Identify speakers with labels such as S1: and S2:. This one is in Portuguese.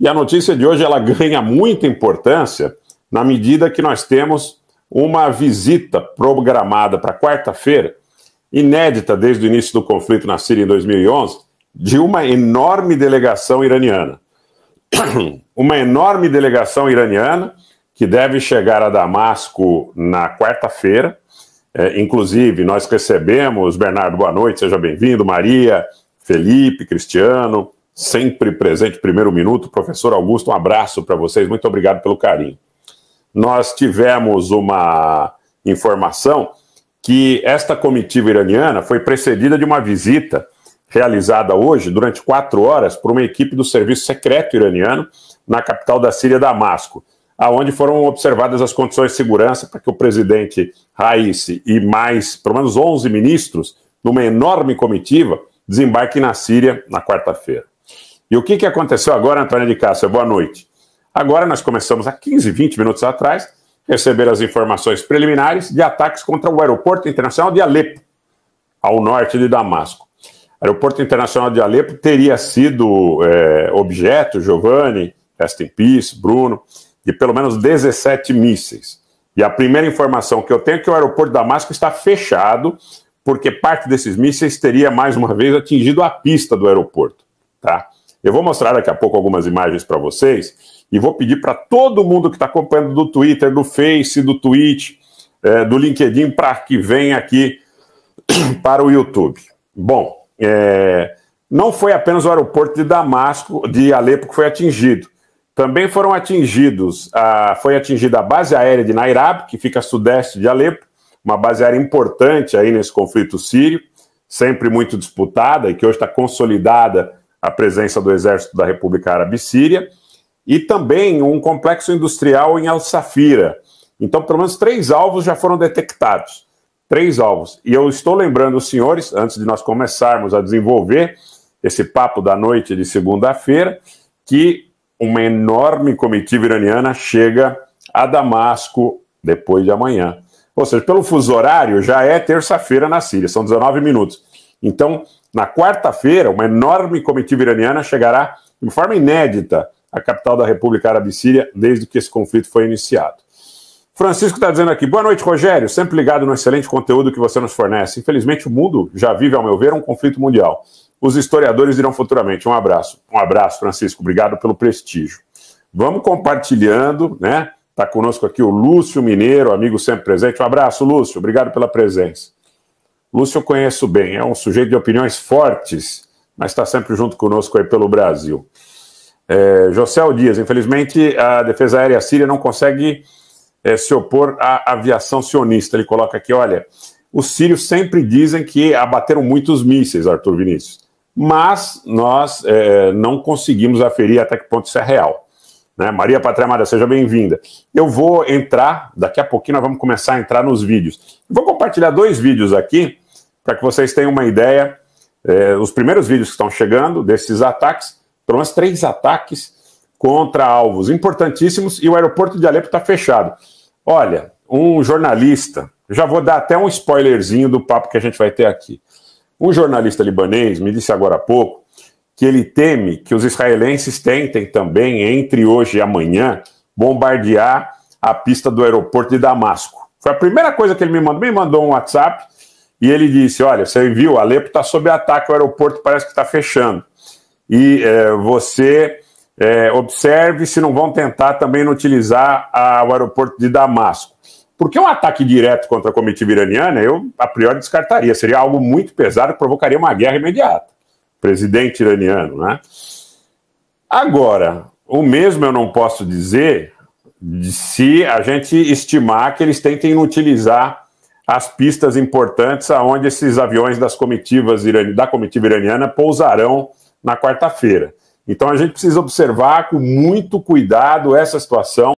S1: E a notícia de hoje ela ganha muita importância na medida que nós temos uma visita programada para quarta-feira, inédita desde o início do conflito na Síria em 2011, de uma enorme delegação iraniana. uma enorme delegação iraniana que deve chegar a Damasco na quarta-feira. É, inclusive, nós recebemos, Bernardo, boa noite, seja bem-vindo, Maria, Felipe, Cristiano, sempre presente, primeiro minuto. Professor Augusto, um abraço para vocês, muito obrigado pelo carinho. Nós tivemos uma informação que esta comitiva iraniana foi precedida de uma visita realizada hoje, durante quatro horas, por uma equipe do Serviço Secreto Iraniano na capital da Síria, Damasco, aonde foram observadas as condições de segurança para que o presidente Raisi e mais, pelo menos 11 ministros, numa enorme comitiva, desembarquem na Síria na quarta-feira. E o que, que aconteceu agora, Antônia de Cássia? Boa noite. Agora nós começamos há 15, 20 minutos atrás receber as informações preliminares de ataques contra o aeroporto internacional de Alepo, ao norte de Damasco. O aeroporto internacional de Alepo teria sido é, objeto, Giovanni, Rest in Peace, Bruno, de pelo menos 17 mísseis. E a primeira informação que eu tenho é que o aeroporto de Damasco está fechado, porque parte desses mísseis teria, mais uma vez, atingido a pista do aeroporto. Tá? Eu vou mostrar daqui a pouco algumas imagens para vocês e vou pedir para todo mundo que está acompanhando do Twitter, do Face, do Twitch, é, do LinkedIn, para que venha aqui para o YouTube. Bom, é, não foi apenas o aeroporto de Damasco, de Alepo, que foi atingido. Também foram atingidos, a, foi atingida a base aérea de Nairab que fica a sudeste de Alepo, uma base aérea importante aí nesse conflito sírio, sempre muito disputada e que hoje está consolidada a presença do exército da República Árabe Síria e também um complexo industrial em Al-Safira. Então, pelo menos três alvos já foram detectados. Três alvos. E eu estou lembrando os senhores, antes de nós começarmos a desenvolver esse papo da noite de segunda-feira, que uma enorme comitiva iraniana chega a Damasco depois de amanhã. Ou seja, pelo fuso horário, já é terça-feira na Síria, são 19 minutos. Então, na quarta-feira, uma enorme comitiva iraniana chegará de forma inédita à capital da República Árabe Síria desde que esse conflito foi iniciado. Francisco está dizendo aqui, boa noite, Rogério, sempre ligado no excelente conteúdo que você nos fornece. Infelizmente, o mundo já vive, ao meu ver, um conflito mundial. Os historiadores dirão futuramente. Um abraço. Um abraço, Francisco. Obrigado pelo prestígio. Vamos compartilhando, né? Está conosco aqui o Lúcio Mineiro, amigo sempre presente. Um abraço, Lúcio. Obrigado pela presença. Lúcio eu conheço bem, é um sujeito de opiniões fortes, mas está sempre junto conosco aí pelo Brasil. É, José Dias, infelizmente a defesa aérea síria não consegue é, se opor à aviação sionista. Ele coloca aqui: olha, os sírios sempre dizem que abateram muitos mísseis, Arthur Vinícius, mas nós é, não conseguimos aferir até que ponto isso é real. Né? Maria Patria Amada, seja bem-vinda. Eu vou entrar, daqui a pouquinho nós vamos começar a entrar nos vídeos. Vou compartilhar dois vídeos aqui para que vocês tenham uma ideia. É, os primeiros vídeos que estão chegando desses ataques, pelo menos três ataques contra alvos importantíssimos e o aeroporto de Alepo está fechado. Olha, um jornalista, já vou dar até um spoilerzinho do papo que a gente vai ter aqui. Um jornalista libanês me disse agora há pouco que ele teme que os israelenses tentem também, entre hoje e amanhã, bombardear a pista do aeroporto de Damasco. Foi a primeira coisa que ele me mandou, me mandou um WhatsApp e ele disse: Olha, você viu, Alepo está sob ataque, o aeroporto parece que está fechando. E é, você é, observe se não vão tentar também não utilizar a, o aeroporto de Damasco. Porque um ataque direto contra a comitiva iraniana, eu a priori descartaria, seria algo muito pesado e provocaria uma guerra imediata presidente iraniano, né? Agora, o mesmo eu não posso dizer se a gente estimar que eles tentem utilizar as pistas importantes aonde esses aviões das comitivas da comitiva iraniana pousarão na quarta-feira. Então a gente precisa observar com muito cuidado essa situação.